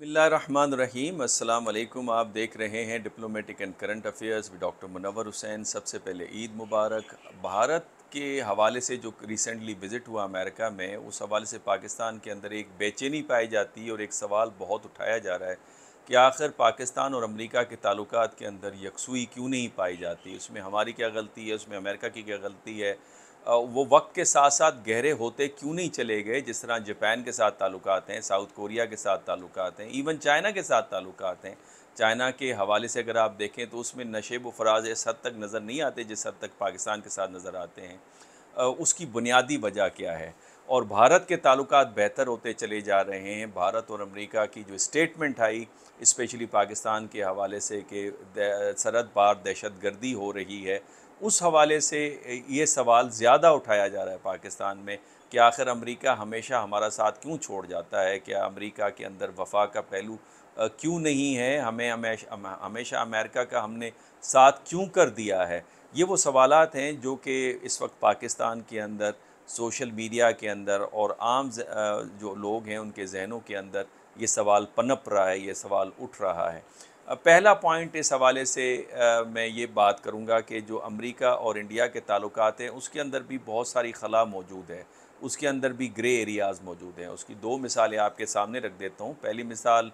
अस्सलाम वालेकुम आप देख रहे हैं diplomatic and current affairs with doctor Munawar Hussain सबसे पहले ईद मुबारक भारत के हवाले से जो रिसेंटली विज़िट हुआ अमेरिका में उस हवाले से पाकिस्तान के अंदर एक बेचैनी पाई जाती है और एक सवाल बहुत उठाया जा रहा है कि आखिर पाकिस्तान और अमेरिका के ताल्लुक के अंदर यकसुई क्यों नहीं पाई जाती उसमें हमारी क्या गलती है उसमें अमेरिका की क्या गलती है वो वक्त के साथ साथ गहरे होते क्यों नहीं चले गए जिस तरह जापान के साथ ताल्लुक हैं साउथ कोरिया के साथ ताल्लुक हैं इवन चाइना के साथ ताल्लुक हैं चाइना के हवाले से अगर आप देखें तो उसमें नशे व फराज इस हद तक नज़र नहीं आते जिस हद तक पाकिस्तान के साथ नज़र आते हैं उसकी बुनियादी वजह क्या है और भारत के ताल्लुक बेहतर होते चले जा रहे हैं भारत और अमेरिका की जो स्टेटमेंट आई इस्पेशली पाकिस्तान के हवाले से कि सरहद पार दहशत गर्दी हो रही है उस हवाले से ये सवाल ज़्यादा उठाया जा रहा है पाकिस्तान में कि आखिर अमेरिका हमेशा हमारा साथ क्यों छोड़ जाता है क्या अमेरिका के अंदर वफा का पहलू क्यों नहीं है हमें हमेशा अमेरिका का हमने साथ क्यों कर दिया है ये वो सवाल हैं जो कि इस वक्त पाकिस्तान के अंदर सोशल मीडिया के अंदर और आम जो लोग हैं उनके जहनों के अंदर ये सवाल पनप रहा है ये सवाल उठ रहा है पहला पॉइंट इस हवाले से आ, मैं ये बात करूँगा कि जो अमेरिका और इंडिया के ताल्लुक हैं उसके अंदर भी बहुत सारी खला मौजूद है उसके अंदर भी ग्रे एरियाज़ मौजूद हैं उसकी दो मिसालें आपके सामने रख देता हूँ पहली मिसाल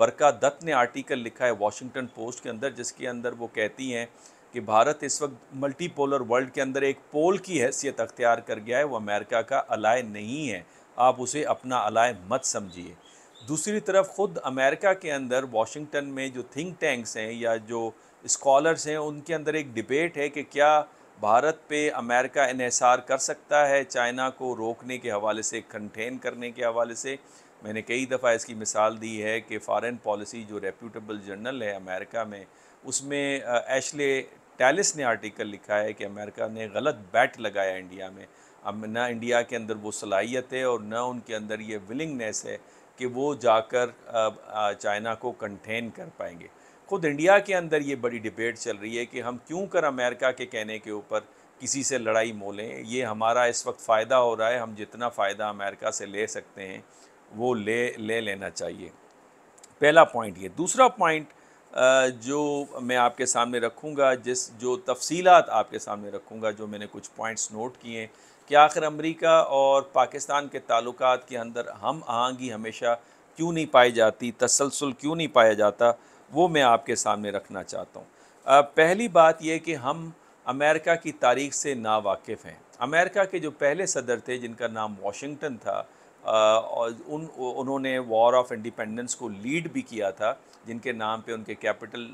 बरका दत्त ने आर्टिकल लिखा है वाशिंगटन पोस्ट के अंदर जिसके अंदर वो कहती हैं कि भारत इस वक्त मल्टीपोलर वर्ल्ड के अंदर एक पोल की हैसियत अख्तियार कर गया है वो अमेरिका का अलाय नहीं है आप उसे अपना अलाय मत समझिए दूसरी तरफ ख़ुद अमेरिका के अंदर वाशिंगटन में जो थिंक टैंक्स हैं या जो इस्कॉलर्स हैं उनके अंदर एक डिबेट है कि क्या भारत पे अमेरिका इहसार कर सकता है चाइना को रोकने के हवाले से कंटेन करने के हवाले से मैंने कई दफ़ा इसकी मिसाल दी है कि फ़ारन पॉलिसी जो रेप्यूटेबल जर्नल है अमेरिका में उसमें एशले टैलिस ने आर्टिकल लिखा है कि अमेरिका ने गलत बैट लगाया इंडिया में अब ना इंडिया के अंदर वो सलाहियत है और ना उनके अंदर ये विलिंगनेस है कि वो जाकर चाइना को कंटेन कर पाएंगे खुद इंडिया के अंदर ये बड़ी डिबेट चल रही है कि हम क्यों कर अमेरिका के कहने के ऊपर किसी से लड़ाई मोलें ये हमारा इस वक्त फ़ायदा हो रहा है हम जितना फ़ायदा अमेरिका से ले सकते हैं वो ले ले लेना चाहिए पहला पॉइंट ये दूसरा पॉइंट जो मैं आपके सामने रखूँगा जिस जो तफसीलात आपके सामने रखूँगा जो मैंने कुछ पॉइंट्स नोट किए कि आखिर अमेरिका और पाकिस्तान के ताल्लुक के अंदर हम आहंगी हमेशा क्यों नहीं पाई जाती तसलसल क्यों नहीं पाया जाता वो मैं आपके सामने रखना चाहता हूँ पहली बात यह कि हम अमेरिका की तारीख से नावाकिफ़ हैं अमेरिका के जो पहले सदर थे जिनका नाम वाशिंगटन था और उन उन्होंने वॉर ऑफ इंडिपेंडेंस को लीड भी किया था जिनके नाम पे उनके कैपिटल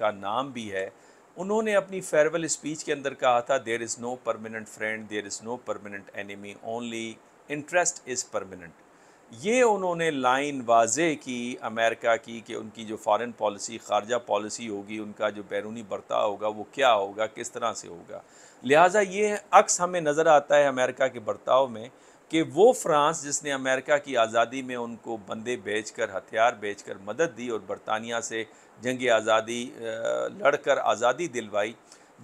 का नाम भी है उन्होंने अपनी फेयरवेल स्पीच के अंदर कहा था there is no permanent friend there is no permanent enemy only interest is permanent ये उन्होंने लाइन वाजे की अमेरिका की कि उनकी जो फॉरेन पॉलिसी खारजा पॉलिसी होगी उनका जो बैरूनी बर्ताव होगा वो क्या होगा किस तरह से होगा लिहाजा ये अक्स हमें नज़र आता है अमेरिका के बर्ताव में कि वो फ्रांस जिसने अमेरिका की आज़ादी में उनको बंदे बेचकर हथियार बेचकर मदद दी और बरतानिया से जंग आज़ादी लड़कर आज़ादी दिलवाई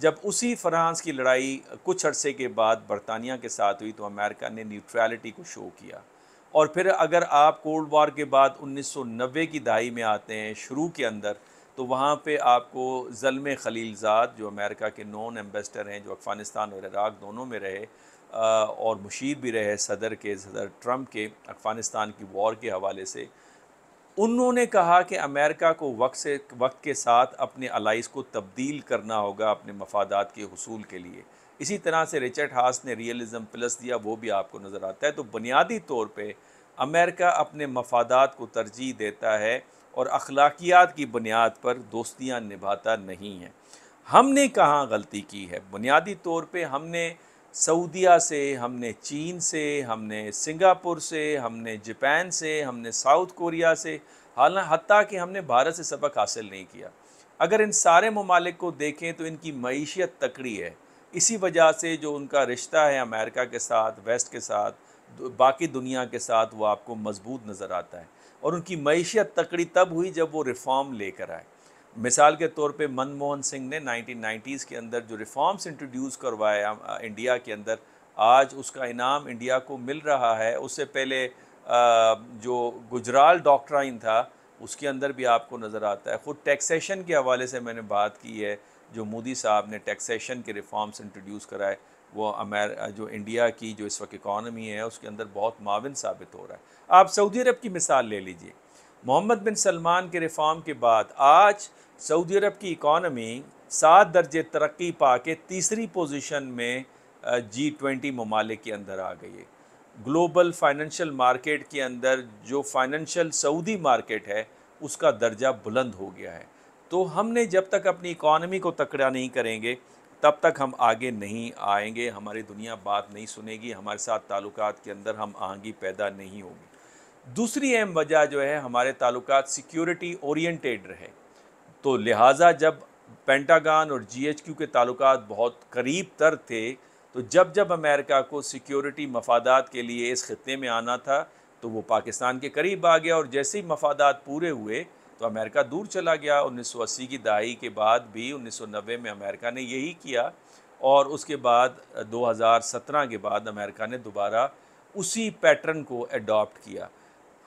जब उसी फ्रांस की लड़ाई कुछ अरसे के बाद बरतानिया के साथ हुई तो अमेरिका ने न्यूट्रलिटी को शो किया और फिर अगर आप कोल्ड वार के बाद 1990 की दहाई में आते हैं शुरू के अंदर तो वहाँ पे आपको जलम खलीलजाद जो अमेरिका के नॉन एम्बेसडर हैं जो अफ़गानिस्तान और इराक दोनों में रहे और मुशीर भी रहे सदर के सदर ट्रंप के अफ़गानिस्तान की वॉर के हवाले से उन्होंने कहा कि अमेरिका को वक्त से वक्त के साथ अपने अलाइस को तब्दील करना होगा अपने मफादात के हसूल के लिए इसी तरह से रिचर्ड हास ने रियलिज़म प्लस दिया वो भी आपको नज़र आता है तो बुनियादी तौर पर अमेरिका अपने मफादात को तरजीह देता है और अखलाकियात की बुनियाद पर दोस्तियाँ निभाता नहीं है हमने कहाँ गलती की है बुनियादी तौर पर हमने सऊदीया से हमने चीन से हमने सिंगापुर से हमने जापान से हमने साउथ कोरिया से हालांकि हती कि हमने भारत से सबक हासिल नहीं किया अगर इन सारे ममालिक को देखें तो इनकी मीशत तकड़ी है इसी वजह से जो उनका रिश्ता है अमेरिका के साथ वेस्ट के साथ बाकी दुनिया के साथ वो आपको मजबूत नज़र आता है और उनकी मीशत तकड़ी तब हुई जब वो रिफ़ॉर्म लेकर आए मिसाल के तौर पे मनमोहन सिंह ने 1990s के अंदर जो रिफॉर्म्स इंट्रोड्यूस करवाए इंडिया के अंदर आज उसका इनाम इंडिया को मिल रहा है उससे पहले जो गुजराल डॉक्ट्राइन था उसके अंदर भी आपको नज़र आता है ख़ुद टैक्सेशन के हवाले से मैंने बात की है जो मोदी साहब ने टैक्सेशन के रिफॉर्म्स इंट्रोड्यूस कराए वो अमेर जो इंडिया की जो इस वक्त इकॉनमी है उसके अंदर बहुत माविन साबित हो रहा है आप सऊदी अरब की मिसाल ले लीजिए मोहम्मद बिन सलमान के रिफॉर्म के बाद आज सऊदी अरब की इकॉनमी सात दर्जे तरक्की पा के तीसरी पोजीशन में जी ट्वेंटी ममालिक के अंदर आ गई है ग्लोबल फाइनेंशियल मार्केट के अंदर जो फाइनेंशियल सऊदी मार्केट है उसका दर्जा बुलंद हो गया है तो हमने जब तक अपनी इकॉनमी को तकड़ा नहीं करेंगे तब तक हम आगे नहीं आएंगे हमारी दुनिया बात नहीं सुनेगी हमारे साथ ताल्लुकात के अंदर हम आहंगी पैदा नहीं होगी दूसरी अहम वजह जो है हमारे ताल्लुक सिक्योरिटी ओरिएंटेड रहे तो लिहाजा जब पेंटागान और जीएचक्यू के ताल्लुक बहुत करीब तर थे तो जब जब अमेरिका को सिक्योरिटी मफादात के लिए इस ख़त्े में आना था तो वो पाकिस्तान के करीब आ गया और जैसे ही मफादात पूरे हुए तो अमेरिका दूर चला गया 1980 की दहाई के बाद भी 1990 में अमेरिका ने यही किया और उसके बाद 2017 के बाद अमेरिका ने दोबारा उसी पैटर्न को अडॉप्ट किया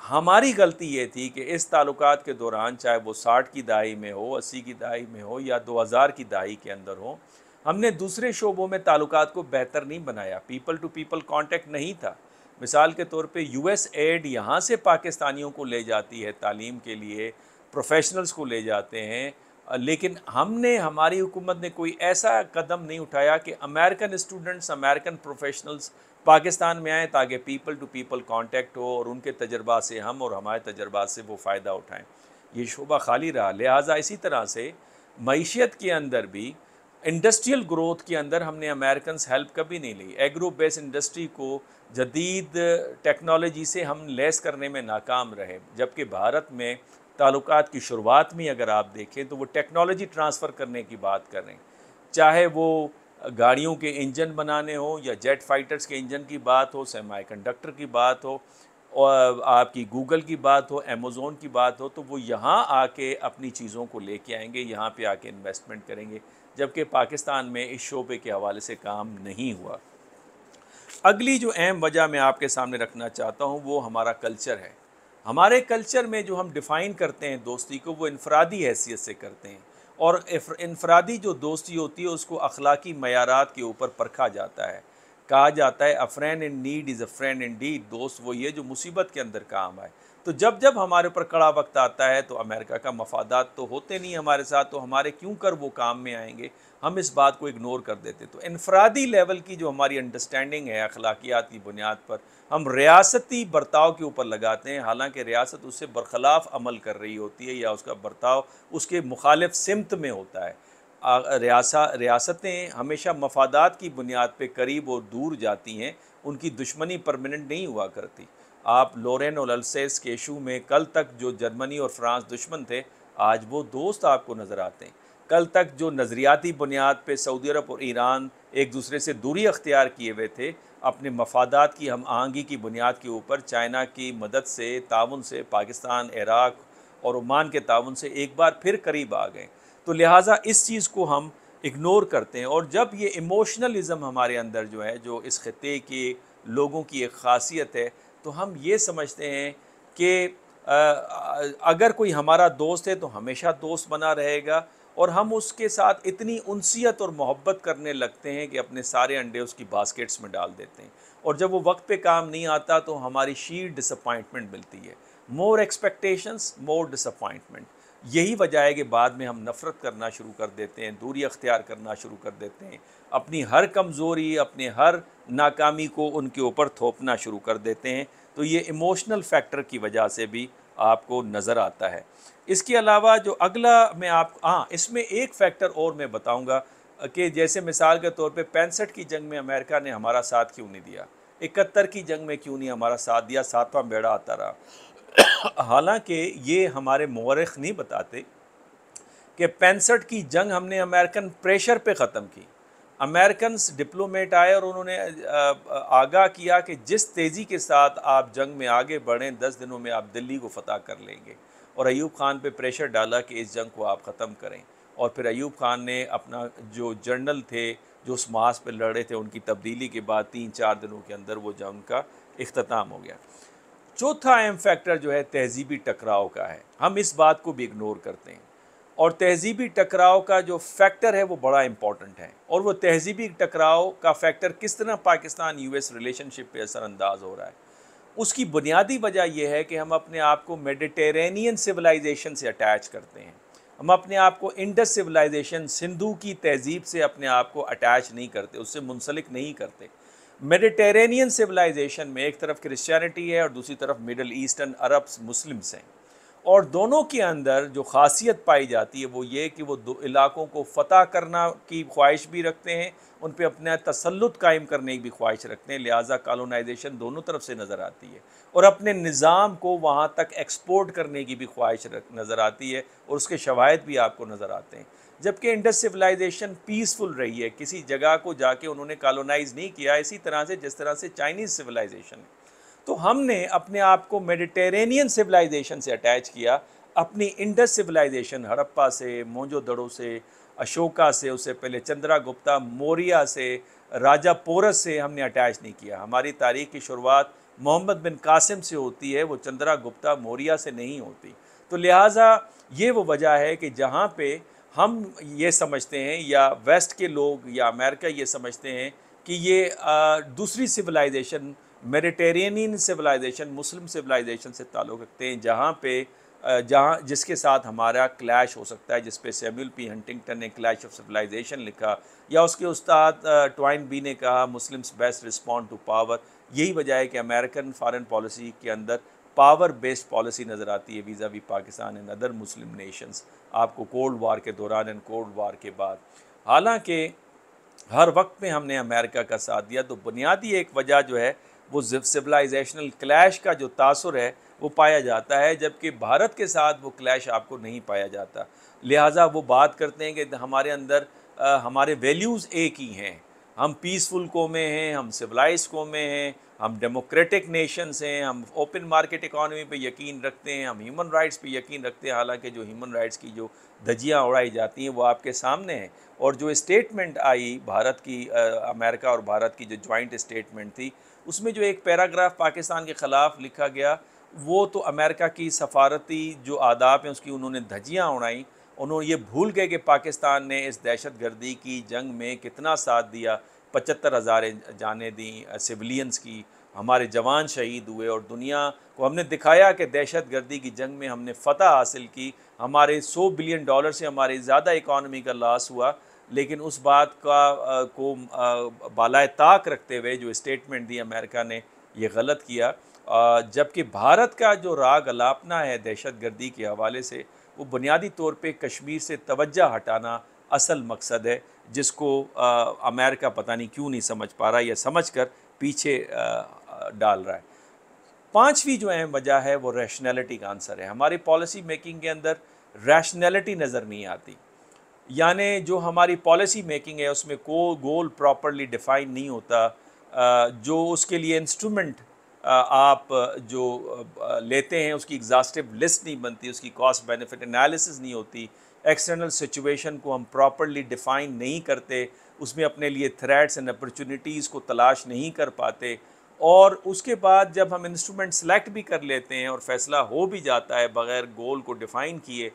हमारी गलती ये थी कि इस ताल्लुकात के दौरान चाहे वो साठ की दहाई में हो अस्सी की दहाई में हो या दो हज़ार की दहाई के अंदर हो हमने दूसरे शोबों में ताल्लुकात को बेहतर नहीं बनाया पीपल टू पीपल कांटेक्ट नहीं था मिसाल के तौर पे यूएस एड यहाँ से पाकिस्तानियों को ले जाती है तालीम के लिए प्रोफेशनल्स को ले जाते हैं लेकिन हमने हमारी हुकूमत ने कोई ऐसा कदम नहीं उठाया कि American students American professionals Pakistan में आएँ ताकि पीपल टू पीपल कॉन्टेक्ट हो और उनके तजर्बा से हम और हमारे तजर्बा से वो फ़ायदा उठाएँ ये शोबा खाली रहा लिहाजा इसी तरह से मीशत के अंदर भी इंडस्ट्रियल ग्रोथ के अंदर हमने अमेरिकन हेल्प कभी नहीं ली एग्रो बेस इंडस्ट्री को जदीद टेक्नोलॉजी से हम लेस करने में नाकाम रहे जबकि भारत में ताल्लुक की शुरुआत में अगर आप देखें तो वो टेक्नोलॉजी ट्रांसफ़र करने की बात करें चाहे वो गाड़ियों के इंजन बनाने हो या जेट फाइटर्स के इंजन की बात हो कंडक्टर की बात हो और आपकी गूगल की बात हो अमेज़ोन की बात हो तो वो यहाँ आके अपनी चीज़ों को लेके आएंगे यहाँ पे आके इन्वेस्टमेंट करेंगे जबकि पाकिस्तान में इस शोबे के हवाले से काम नहीं हुआ अगली जो अहम वजह मैं आपके सामने रखना चाहता हूँ वो हमारा कल्चर है हमारे कल्चर में जो हम डिफ़ाइन करते हैं दोस्ती को वो इनफरादी हैसियत से करते हैं और इनफरादी जो दोस्ती होती है उसको अखलाकी मैारात के ऊपर परखा जाता है कहा जाता है a friend in need is a friend in deed दोस्त वो ये जो मुसीबत के अंदर काम आए तो जब जब हमारे ऊपर कड़ा वक्त आता है तो अमेरिका का मफादात तो होते नहीं हमारे साथ तो हमारे क्यों कर वो काम में आएंगे हम इस बात को इग्नोर कर देते तो इनफरादी लेवल की जो हमारी अंडरस्टैंडिंग है अखलाकियात की बुनियाद पर हम रियासती बर्ताव के ऊपर लगाते हैं हालांकि रियासत उससे बरखलाफ अमल कर रही होती है या उसका बर्ताव उसके मुखालफ सिमत में होता है रियासा रियासतें हमेशा मफादात की बुनियाद पर करीब और दूर जाती हैं उनकी दुश्मनी परमानेंट नहीं हुआ करती आप लोरेन और अल्सेस के इशू में कल तक जो जर्मनी और फ्रांस दुश्मन थे आज वो दोस्त आपको नज़र आते हैं कल तक जो नज़रियाती बुनियाद पर सऊदी अरब और ईरान एक दूसरे से दूरी अख्तियार किए हुए थे अपने मफादात की हम आहंगी की बुनियाद के ऊपर चाइना की मदद से ताउन से पाकिस्तान इराक़ और ओमान के ताउन से एक बार फिर करीब आ गए तो लिहाजा इस चीज़ को हम इग्नोर करते हैं और जब ये इमोशनलिज़म हमारे अंदर जो है जो इस ख़त्े के लोगों की एक खासियत है तो हम ये समझते हैं कि अगर कोई हमारा दोस्त है तो हमेशा दोस्त बना रहेगा और हम उसके साथ इतनी उनसीत और मोहब्बत करने लगते हैं कि अपने सारे अंडे उसकी बास्केट्स में डाल देते हैं और जब वो वक्त पे काम नहीं आता तो हमारी शीर डिसअपॉइंटमेंट मिलती है मोर एक्सपेक्टेशंस मोर डिसअपॉइंटमेंट यही वजह है कि बाद में हम नफ़रत करना शुरू कर देते हैं दूरी अख्तियार करना शुरू कर देते हैं अपनी हर कमज़ोरी अपने हर नाकामी को उनके ऊपर थोपना शुरू कर देते हैं तो ये इमोशनल फैक्टर की वजह से भी आपको नज़र आता है इसके अलावा जो अगला मैं आप हाँ इसमें एक फ़ैक्टर और मैं बताऊँगा कि जैसे मिसाल के तौर पर पैंसठ की जंग में अमेरिका ने हमारा साथ क्यों नहीं दिया इकहत्तर की जंग में क्यों नहीं हमारा साथ दिया सातवां बेड़ा आता रहा हालांकि ये हमारे मौरख नहीं बताते कि पैंसठ की जंग हमने अमेरिकन प्रेशर पे ख़त्म की अमेरिकन डिप्लोमेट आए और उन्होंने आगाह किया कि जिस तेज़ी के साथ आप जंग में आगे बढ़ें दस दिनों में आप दिल्ली को फतह कर लेंगे और अयूब खान पे प्रेशर डाला कि इस जंग को आप ख़त्म करें और फिर अयूब खान ने अपना जो जर्नल थे जो उस मास पर लड़े थे उनकी तब्दीली के बाद तीन चार दिनों के अंदर वो जंग का अख्ताम हो गया चौथा अहम फैक्टर जो है तहजीबी टकराव का है हम इस बात को भी इग्नोर करते हैं और तहजीबी टकराव का जो फैक्टर है वो बड़ा इम्पॉर्टेंट है और वो तहजीबी टकराव का फैक्टर किस तरह पाकिस्तान यूएस रिलेशनशिप पे असरानंदाज हो रहा है उसकी बुनियादी वजह यह है कि हम अपने आप को मेडिटेरेनियन सिविलाइजेशन से अटैच करते हैं हम अपने आप को इंडस सिविलाइजेशन सिंधु की तहजीब से अपने आप को अटैच नहीं करते उससे मुंसलिक नहीं करते मेडिटेरेनियन सिविलाइजेशन में एक तरफ क्रिश्चियनिटी है और दूसरी तरफ मिडल ईस्टर्न अरब्स मुस्लिम्स हैं और दोनों के अंदर जो खासियत पाई जाती है वो ये कि वो दो इलाकों को फतह करना की ख्वाहिश भी रखते हैं उन पर अपना तसलुत कायम करने की भी ख्वाहिश रखते हैं लिहाजा कॉलोनाइजेशन दोनों तरफ से नज़र आती है और अपने निज़ाम को वहाँ तक एक्सपोर्ट करने की भी ख्वाहिश नज़र आती है और उसके शवायद भी आपको नज़र आते हैं जबकि इंडस सिविलाइजेशन पीसफुल रही है किसी जगह को जाके उन्होंने कॉलोनाइज नहीं किया इसी तरह से जिस तरह से चाइनीज़ सिविलाइजेशन है तो हमने अपने आप को मेडिटेरेनियन सिविलाइजेशन से अटैच किया अपनी इंडस सिविलाइजेशन हड़प्पा से मोजो दड़ो से अशोका से उससे पहले चंद्रा गुप्ता मौर्या से राजा पोरस से हमने अटैच नहीं किया हमारी तारीख की शुरुआत मोहम्मद बिन कासिम से होती है वो चंद्रा गुप्ता मौर्या से नहीं होती तो लिहाजा ये वो वजह है कि जहाँ पे हम ये समझते हैं या वेस्ट के लोग या अमेरिका ये समझते हैं कि ये आ, दूसरी civilisation Mediterranean civilisation Muslim civilisation से ताल्लुक़ रखते हैं जहाँ पे जहाँ जिसके साथ हमारा क्लैश हो सकता है जिस पे सेम्यूल पी हंटिंगटन ने क्लैश ऑफ सिविलाइजेशन लिखा या उसके उस्ताद ट्वाइन बी ने कहा Muslims best respond to power यही वजह है कि अमेरिकन फॉरेन पॉलिसी के अंदर पावर बेस्ड पॉलिसी नज़र आती है vis a vis Pakistan and other Muslim nations आपको कोल्ड वार के दौरान एंड कोल्ड वार के बाद हालांकि हर वक्त में हमने अमेरिका का साथ दिया तो बुनियादी एक वजह जो है वो सिविलाइजेशनल क्लैश का जो तासर है वो पाया जाता है जबकि भारत के साथ वो क्लैश आपको नहीं पाया जाता लिहाजा वो बात करते हैं कि हमारे अंदर आ, हमारे वैल्यूज़ एक ही हैं हम पीसफुल कौमें हैं हम सिविलाइज कौमें हैं हम डेमोक्रेटिक नेशंस हैं हम ओपन मार्केट इकानमी पे यकीन रखते हैं हम ह्यूमन राइट्स पे यकीन रखते हैं हालांकि जो ह्यूमन राइट्स की जो धजियाँ उड़ाई जाती हैं वो आपके सामने हैं और जो स्टेटमेंट आई भारत की आ, अमेरिका और भारत की जो जॉइंट स्टेटमेंट थी उसमें जो एक पैराग्राफ पाकिस्तान के ख़िलाफ़ लिखा गया वो तो अमेरिका की सफारती जो आदाब हैं उसकी उन्होंने धजियाँ उड़ाई उन्होंने ये भूल गए कि पाकिस्तान ने इस दहशत गर्दी की जंग में कितना साथ दिया पचहत्तर हज़ार जाने दी सिविलियंस की हमारे जवान शहीद हुए और दुनिया को हमने दिखाया कि दहशत गर्दी की जंग में हमने फतह हासिल की हमारे सौ बिलियन डॉलर से हमारे ज़्यादा इकॉनमी का लॉस हुआ लेकिन उस बात का आ, को बाल बालाए ताक रखते हुए जो स्टेटमेंट दी अमेरिका ने ये गलत किया जबकि भारत का जो राग अलापना है दहशत गर्दी के हवाले से वो बुनियादी तौर पे कश्मीर से तवज्जा हटाना असल मकसद है जिसको आ, अमेरिका पता नहीं क्यों नहीं समझ पा रहा या समझ कर पीछे आ, डाल रहा है पाँचवीं जो अहम वजह है वो रैशनैलिटी का आंसर है हमारी पॉलिसी मेकिंग के अंदर रैशनैलिटी नज़र नहीं आती यानि जो हमारी पॉलिसी मेकिंग है उसमें को गोल प्रॉपरली डिफ़ाइन नहीं होता जो उसके लिए इंस्ट्रूमेंट आप जो लेते हैं उसकी एग्जास्टिव लिस्ट नहीं बनती उसकी कॉस्ट बेनिफिट एनालिसिस नहीं होती एक्सटर्नल सिचुएशन को हम प्रॉपरली डिफ़ाइन नहीं करते उसमें अपने लिए थ्रेट्स एंड अपॉर्चुनिटीज़ को तलाश नहीं कर पाते और उसके बाद जब हम इंस्ट्रूमेंट सेलेक्ट भी कर लेते हैं और फैसला हो भी जाता है बग़ैर गोल को डिफ़ाइन किए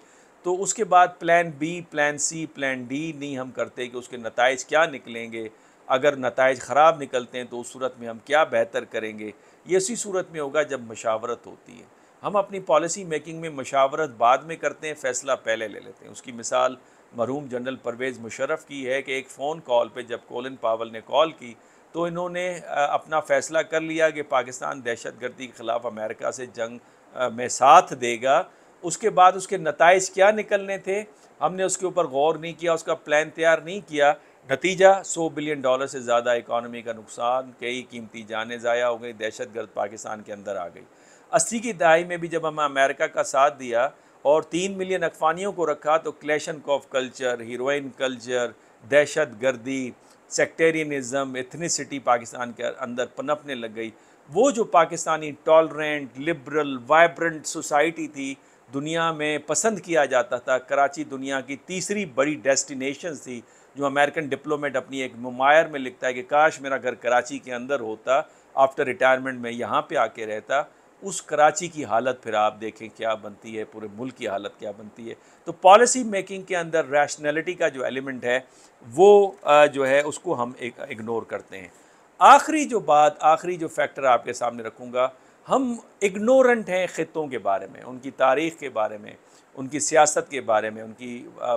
तो उसके बाद plan B plan C plan D नहीं हम करते कि उसके नतज क्या निकलेंगे अगर नतज ख़राब निकलते हैं तो उस सूरत में हम क्या बेहतर करेंगे ये इसी सूरत में होगा जब मशावरत होती है हम अपनी पॉलिसी मेकिंग में मशावरत बाद में करते हैं फ़ैसला पहले ले लेते हैं उसकी मिसाल मरहूम जनरल परवेज़ मुशरफ की है कि एक फ़ोन कॉल पर जब कोलिन पावल ने कॉल की तो इन्होंने अपना फ़ैसला कर लिया कि पाकिस्तान दहशत गर्दी के ख़िलाफ़ अमेरिका से जंग में साथ देगा उसके बाद उसके नतज क्या निकलने थे हमने उसके ऊपर गौर नहीं किया उसका प्लान तैयार नहीं किया नतीजा 100 बिलियन डॉलर से ज़्यादा इकानमी का नुकसान कई कीमती जाने ज़ाया हो गई दहशत गर्द पाकिस्तान के अंदर आ गई अस्सी की दहाई में भी जब हमें अमेरिका का साथ दिया और तीन मिलियन अफवानियों को रखा तो Kalashnikov culture heroin culture दहशत गर्दी सेक्टेरियनिज़म एथनीसिटी पाकिस्तान के अंदर पनपने लग गई वो जो Pakistani tolerant liberal vibrant society थी दुनिया में पसंद किया जाता था कराची दुनिया की तीसरी बड़ी डेस्टिनेशन थी जो अमेरिकन डिप्लोमेट अपनी एक नुमायर में लिखता है कि काश मेरा घर कराची के अंदर होता आफ्टर रिटायरमेंट में यहाँ पे आके रहता उस कराची की हालत फिर आप देखें क्या बनती है पूरे मुल्क की हालत क्या बनती है तो पॉलिसी मेकिंग के अंदर रैशनैलिटी का जो एलिमेंट है वो जो है उसको हम इग्नोर करते हैं आखिरी जो बात आखिरी जो फैक्टर आपके सामने रखूँगा हम इग्नोरेंट हैं ख़ों के बारे में उनकी तारीख़ के बारे में उनकी सियासत के बारे में उनकी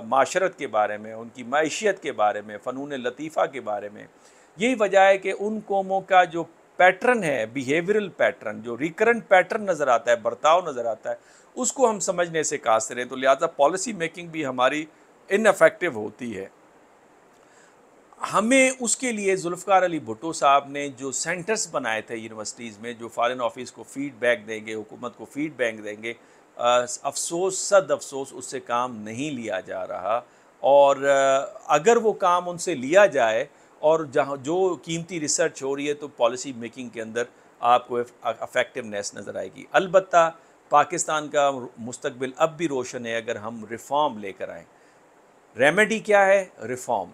माशरत के बारे में उनकी मैशियत के बारे में फ़नून लतीफ़ा के बारे में यही वजह है कि उन कौमों का जो पैटर्न है बिहेवियरल पैटर्न जो रिकरेंट पैटर्न नज़र आता है बर्ताव नज़र आता है उसको हम समझने से कासर हैं तो लिहाजा पॉलिसी मेकिंग भी हमारी इनफेक्टिव होती है हमें उसके लिए जुल्फ़ार अली भुटो साहब ने जो सेंटर्स बनाए थे यूनिवर्सिटीज़ में जो फॉरेन ऑफिस को फीडबैक देंगे हुकूमत को फीडबैक देंगे अफसोस सद अफसोस उससे काम नहीं लिया जा रहा और अगर वो काम उनसे लिया जाए और जहाँ जो कीमती रिसर्च हो रही है तो पॉलिसी मेकिंग के अंदर आपको अफेक्टिवनेस नज़र आएगी अलबत् पाकिस्तान का मुस्तबिल अब भी रोशन है अगर हम रिफ़ॉर्म लेकर आएँ रेमेडी क्या है रिफ़ॉर्म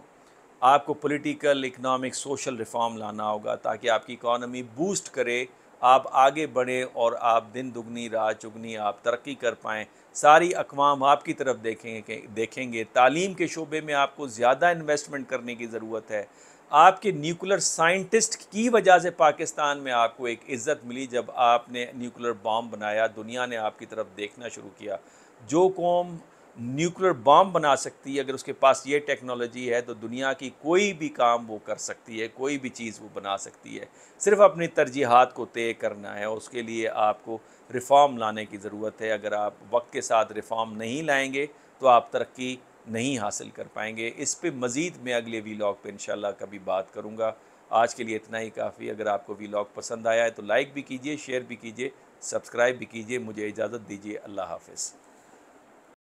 आपको पॉलिटिकल इकनॉमिक सोशल रिफॉर्म लाना होगा ताकि आपकी इकॉनमी बूस्ट करे आप आगे बढ़े और आप दिन दुगनी रात चुगनी आप तरक्की कर पाएँ सारी अकवाम आपकी तरफ देखेंगे देखेंगे तालीम के शोबे में आपको ज़्यादा इन्वेस्टमेंट करने की ज़रूरत है आपके न्यूक्लियर साइंटिस्ट की वजह से पाकिस्तान में आपको एक इज़्ज़त मिली जब आपने न्यूक्लियर बॉम्ब बनाया दुनिया ने आपकी तरफ देखना शुरू किया जो कौम न्यूक्लियर बम बना सकती है अगर उसके पास ये टेक्नोलॉजी है तो दुनिया की कोई भी काम वो कर सकती है कोई भी चीज़ वो बना सकती है सिर्फ अपनी तरजीहत को तय करना है उसके लिए आपको रिफ़ॉर्म लाने की ज़रूरत है अगर आप वक्त के साथ रिफ़ॉर्म नहीं लाएंगे तो आप तरक्की नहीं हासिल कर पाएंगे इस पर मज़ीद मैं अगले वीलॉग पर इनशाला कभी बात करूँगा आज के लिए इतना ही काफ़ी अगर आपको लॉग पसंद आया है तो लाइक भी कीजिए शेयर भी कीजिए सब्सक्राइब भी कीजिए मुझे इजाज़त दीजिए अल्लाह हाफिज़